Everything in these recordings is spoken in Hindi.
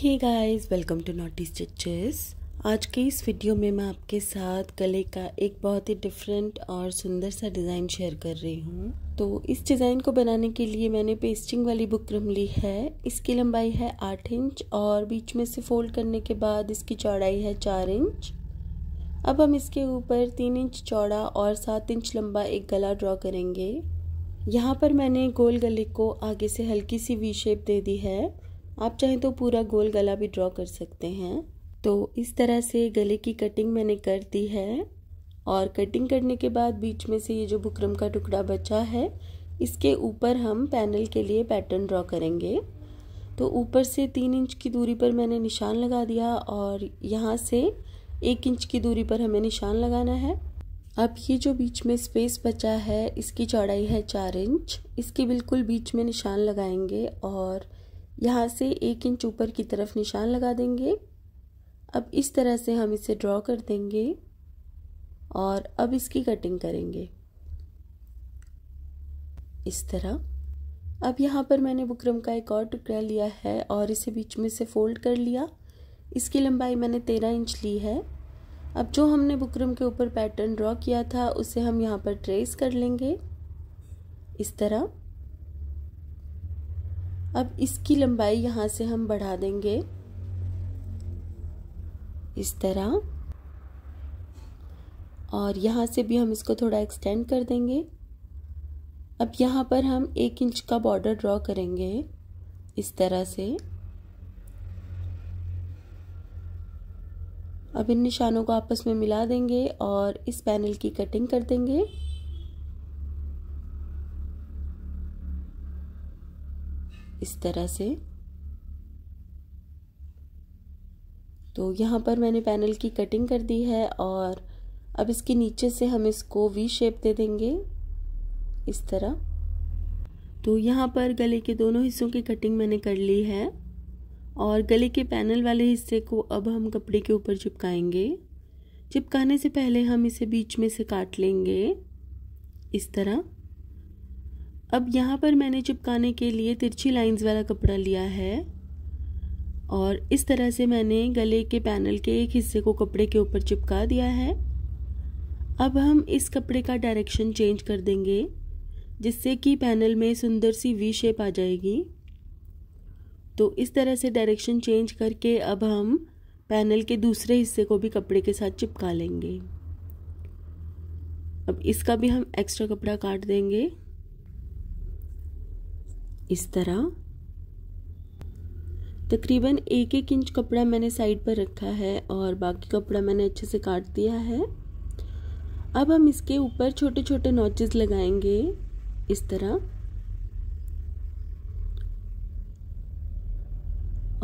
hey guys welcome to naughty stitches आज के इस वीडियो में मैं आपके साथ गले का एक बहुत ही डिफरेंट और सुंदर सा डिज़ाइन शेयर कर रही हूँ तो इस डिज़ाइन को बनाने के लिए मैंने पेस्टिंग वाली बुक बुकरम ली है इसकी लंबाई है आठ इंच और बीच में से फोल्ड करने के बाद इसकी चौड़ाई है चार इंच अब हम इसके ऊपर तीन इंच चौड़ा और सात इंच लंबा एक गला ड्रॉ करेंगे यहाँ पर मैंने गोल गले को आगे से हल्की सी वी शेप दे दी है आप चाहें तो पूरा गोल गला भी ड्रॉ कर सकते हैं तो इस तरह से गले की कटिंग मैंने कर दी है और कटिंग करने के बाद बीच में से ये जो बुकरम का टुकड़ा बचा है इसके ऊपर हम पैनल के लिए पैटर्न ड्रॉ करेंगे तो ऊपर से तीन इंच की दूरी पर मैंने निशान लगा दिया और यहाँ से एक इंच की दूरी पर हमें निशान लगाना है अब ये जो बीच में स्पेस बचा है इसकी चौड़ाई है चार इंच इसके बिल्कुल बीच में निशान लगाएंगे और यहाँ से एक इंच ऊपर की तरफ निशान लगा देंगे अब इस तरह से हम इसे ड्रॉ कर देंगे और अब इसकी कटिंग करेंगे इस तरह अब यहाँ पर मैंने बुकरम का एक और टुकड़ा लिया है और इसे बीच में से फोल्ड कर लिया इसकी लंबाई मैंने तेरह इंच ली है अब जो हमने बुकरम के ऊपर पैटर्न ड्रॉ किया था उसे हम यहाँ पर ट्रेस कर लेंगे इस तरह अब इसकी लंबाई यहाँ से हम बढ़ा देंगे इस तरह और यहाँ से भी हम इसको थोड़ा एक्सटेंड कर देंगे अब यहाँ पर हम एक इंच का बॉर्डर ड्रॉ करेंगे इस तरह से अब इन निशानों को आपस में मिला देंगे और इस पैनल की कटिंग कर देंगे इस तरह से तो यहाँ पर मैंने पैनल की कटिंग कर दी है और अब इसके नीचे से हम इसको वी शेप दे देंगे इस तरह तो यहाँ पर गले के दोनों हिस्सों की कटिंग मैंने कर ली है और गले के पैनल वाले हिस्से को अब हम कपड़े के ऊपर चिपकाएंगे चिपकाने से पहले हम इसे बीच में से काट लेंगे इस तरह अब यहाँ पर मैंने चिपकाने के लिए तिरछी लाइंस वाला कपड़ा लिया है और इस तरह से मैंने गले के पैनल के एक हिस्से को कपड़े के ऊपर चिपका दिया है अब हम इस कपड़े का डायरेक्शन चेंज कर देंगे जिससे कि पैनल में सुंदर सी वी शेप आ जाएगी तो इस तरह से डायरेक्शन चेंज करके अब हम पैनल के दूसरे हिस्से को भी कपड़े के साथ चिपका लेंगे अब इसका भी हम एक्स्ट्रा कपड़ा काट देंगे इस तरह तकरीबन एक एक इंच कपड़ा मैंने साइड पर रखा है और बाकी कपड़ा मैंने अच्छे से काट दिया है अब हम इसके ऊपर छोटे छोटे नॉचेस लगाएंगे इस तरह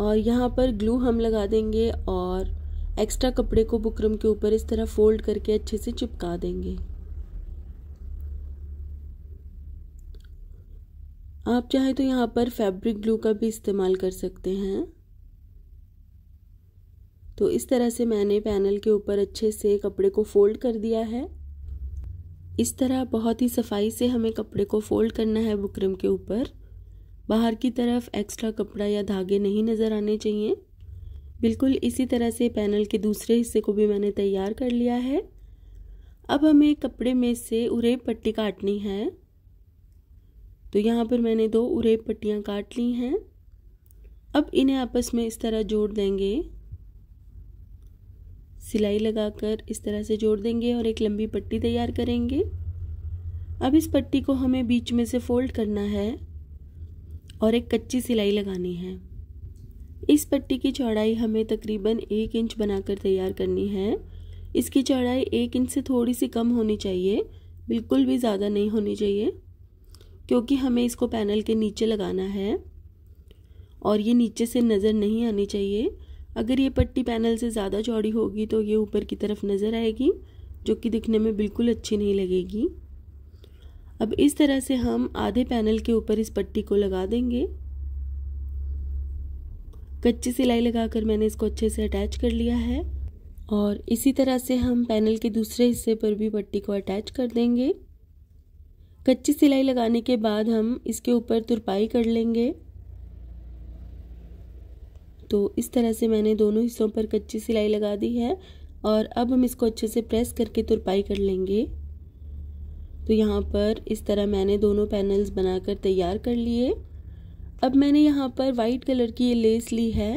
और यहाँ पर ग्लू हम लगा देंगे और एक्स्ट्रा कपड़े को बुकरम के ऊपर इस तरह फोल्ड करके अच्छे से चिपका देंगे आप चाहे तो यहाँ पर फैब्रिक ग्लू का भी इस्तेमाल कर सकते हैं तो इस तरह से मैंने पैनल के ऊपर अच्छे से कपड़े को फोल्ड कर दिया है इस तरह बहुत ही सफाई से हमें कपड़े को फोल्ड करना है बुकरम के ऊपर बाहर की तरफ एक्स्ट्रा कपड़ा या धागे नहीं नज़र आने चाहिए बिल्कुल इसी तरह से पैनल के दूसरे हिस्से को भी मैंने तैयार कर लिया है अब हमें कपड़े में से उरेब पट्टी काटनी है तो यहाँ पर मैंने दो उरेब पट्टियाँ काट ली हैं अब इन्हें आपस में इस तरह जोड़ देंगे सिलाई लगाकर इस तरह से जोड़ देंगे और एक लंबी पट्टी तैयार करेंगे अब इस पट्टी को हमें बीच में से फोल्ड करना है और एक कच्ची सिलाई लगानी है इस पट्टी की चौड़ाई हमें तकरीबन एक इंच बनाकर तैयार करनी है इसकी चौड़ाई एक इंच से थोड़ी सी कम होनी चाहिए बिल्कुल भी ज़्यादा नहीं होनी चाहिए क्योंकि हमें इसको पैनल के नीचे लगाना है और ये नीचे से नज़र नहीं आनी चाहिए अगर ये पट्टी पैनल से ज़्यादा चौड़ी होगी तो ये ऊपर की तरफ नज़र आएगी जो कि दिखने में बिल्कुल अच्छी नहीं लगेगी अब इस तरह से हम आधे पैनल के ऊपर इस पट्टी को लगा देंगे कच्ची सिलाई लगाकर मैंने इसको अच्छे से अटैच कर लिया है और इसी तरह से हम पैनल के दूसरे हिस्से पर भी पट्टी को अटैच कर देंगे कच्ची सिलाई लगाने के बाद हम इसके ऊपर तुरपाई कर लेंगे तो इस तरह से मैंने दोनों हिस्सों पर कच्ची सिलाई लगा दी है और अब हम इसको अच्छे से प्रेस करके तुरपाई कर लेंगे तो यहाँ पर इस तरह मैंने दोनों पैनल्स बनाकर तैयार कर लिए अब मैंने यहाँ पर वाइट कलर की ये लेस ली है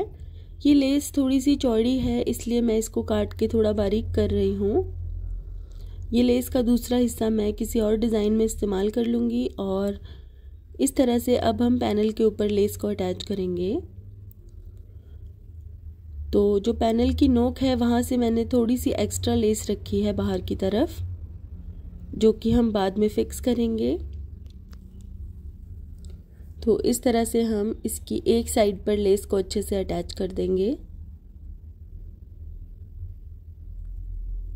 ये लेस थोड़ी सी चौड़ी है इसलिए मैं इसको काट के थोड़ा बारीक कर रही हूँ ये लेस का दूसरा हिस्सा मैं किसी और डिज़ाइन में इस्तेमाल कर लूँगी और इस तरह से अब हम पैनल के ऊपर लेस को अटैच करेंगे तो जो पैनल की नोक है वहाँ से मैंने थोड़ी सी एक्स्ट्रा लेस रखी है बाहर की तरफ जो कि हम बाद में फिक्स करेंगे तो इस तरह से हम इसकी एक साइड पर लेस को अच्छे से अटैच कर देंगे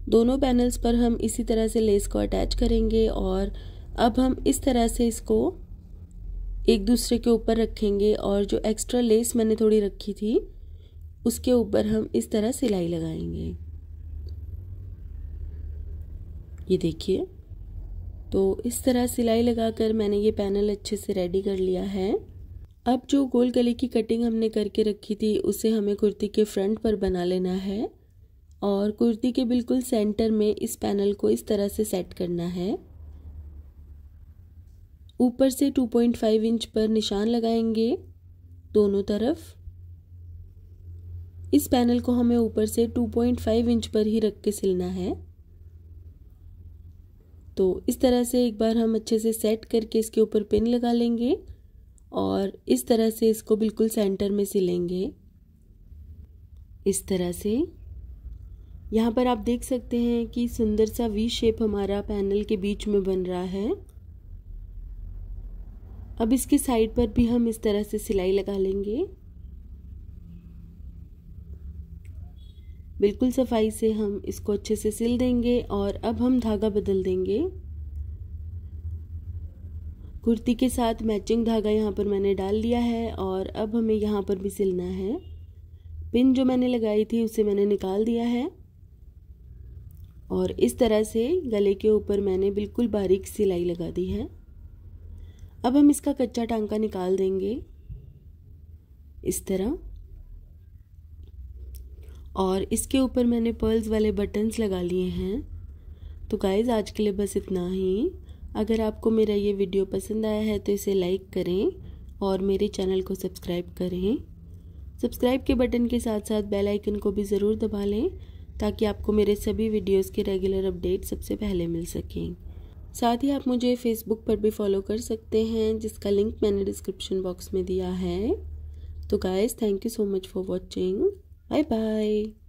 दोनों पैनल्स पर हम इसी तरह से लेस को अटैच करेंगे और अब हम इस तरह से इसको एक दूसरे के ऊपर रखेंगे और जो एक्स्ट्रा लेस मैंने थोड़ी रखी थी उसके ऊपर हम इस तरह सिलाई लगाएंगे ये देखिए तो इस तरह सिलाई लगाकर मैंने ये पैनल अच्छे से रेडी कर लिया है अब जो गोल गले की कटिंग हमने करके रखी थी उसे हमें कुर्ती के फ्रंट पर बना लेना है और कुर्ती के बिल्कुल सेंटर में इस पैनल को इस तरह से सेट करना है ऊपर से 2.5 इंच पर निशान लगाएंगे दोनों तरफ इस पैनल को हमें ऊपर से 2.5 इंच पर ही रख के सिलना है तो इस तरह से एक बार हम अच्छे से सेट करके इसके ऊपर पिन लगा लेंगे और इस तरह से इसको बिल्कुल सेंटर में सिलेंगे इस तरह से यहाँ पर आप देख सकते हैं कि सुंदर सा वी शेप हमारा पैनल के बीच में बन रहा है अब इसके साइड पर भी हम इस तरह से सिलाई लगा लेंगे बिल्कुल सफाई से हम इसको अच्छे से सिल देंगे और अब हम धागा बदल देंगे कुर्ती के साथ मैचिंग धागा यहाँ पर मैंने डाल लिया है और अब हमें यहाँ पर भी सिलना है पिन जो मैंने लगाई थी उसे मैंने निकाल दिया है और इस तरह से गले के ऊपर मैंने बिल्कुल बारीक सिलाई लगा दी है अब हम इसका कच्चा टांका निकाल देंगे इस तरह और इसके ऊपर मैंने पर्ल्स वाले बटन्स लगा लिए हैं तो गाइज आज के लिए बस इतना ही अगर आपको मेरा ये वीडियो पसंद आया है तो इसे लाइक करें और मेरे चैनल को सब्सक्राइब करें सब्सक्राइब के बटन के साथ साथ बेल आइकन को भी ज़रूर दबा लें ताकि आपको मेरे सभी वीडियोस के रेगुलर अपडेट सबसे पहले मिल सकें साथ ही आप मुझे फेसबुक पर भी फॉलो कर सकते हैं जिसका लिंक मैंने डिस्क्रिप्शन बॉक्स में दिया है तो guys thank you so much for watching bye bye